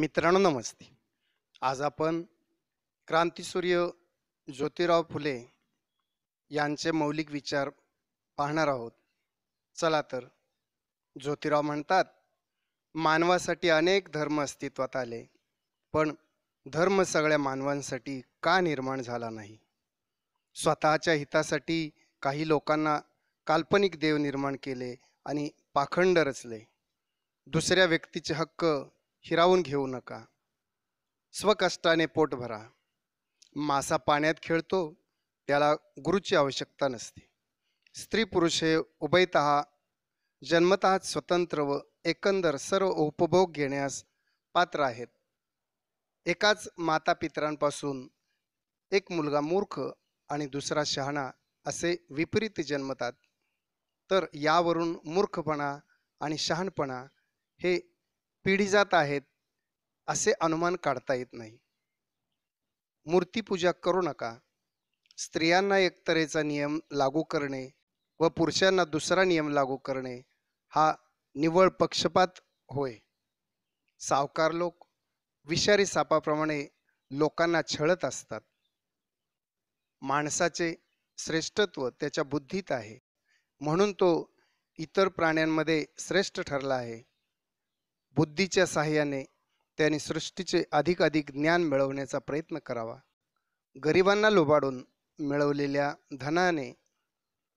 मित्रांनो नमस्ते आज आपण क्रांतीसूर्य ज्योतिराव फुले यांचे मौलिक विचार पाहणार आहोत चला तर ज्योतिराव म्हणतात मानवासाठी अनेक धर्म अस्तित्वात आले पण धर्म सगळ्या मानवांसाठी का निर्माण झाला नाही स्वतःच्या हितासाठी काही लोकांना काल्पनिक देव निर्माण केले आणि पाखंड रचले दुसऱ्या व्यक्तीचे हक्क हिरावून घेऊ नका स्वकष्टाने पोट भरा मासा पाण्यात खेळतो त्याला गुरुची आवश्यकता नसते स्त्री पुरुष हे उभयत जन्मत स्वतंत्र व एकंदर सर्व उपभोग घेण्यास पात्र आहेत एकाच माता पित्रांपासून एक मुलगा मूर्ख आणि दुसरा शहाणा असे विपरीत जन्मतात तर यावरून मूर्खपणा आणि शहाणपणा हे पिढी जात आहेत असे अनुमान काढता येत नाही मूर्तीपूजा करू नका स्त्रियांना एकतरेचा नियम लागू करणे व पुरुषांना दुसरा नियम लागू करणे हा निवळ पक्षपात होय सावकार लोक विषारी सापाप्रमाणे लोकांना छळत असतात माणसाचे श्रेष्ठत्व त्याच्या बुद्धीत आहे म्हणून तो इतर प्राण्यांमध्ये श्रेष्ठ ठरला आहे बुद्धीच्या सहाय्याने त्यांनी सृष्टीचे अधिकाधिक ज्ञान मिळवण्याचा प्रयत्न करावा गरिबांना लोबाडून मिळवलेल्या धनाने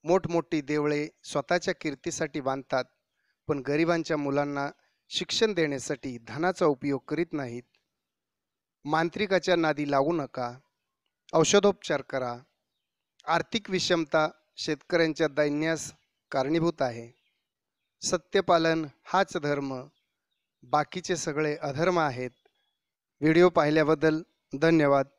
मोठमोठी देवळे स्वतःच्या कीर्तीसाठी बांधतात पण गरिबांच्या मुलांना शिक्षण देण्यासाठी धनाचा उपयोग करीत नाहीत मांत्रिकाच्या नादी लागू नका औषधोपचार करा आर्थिक विषमता शेतकऱ्यांच्या दैन्यास कारणीभूत आहे सत्यपालन हाच धर्म बाकीचे सगळे अधर्म आहेत व्हिडिओ पाहिल्याबद्दल धन्यवाद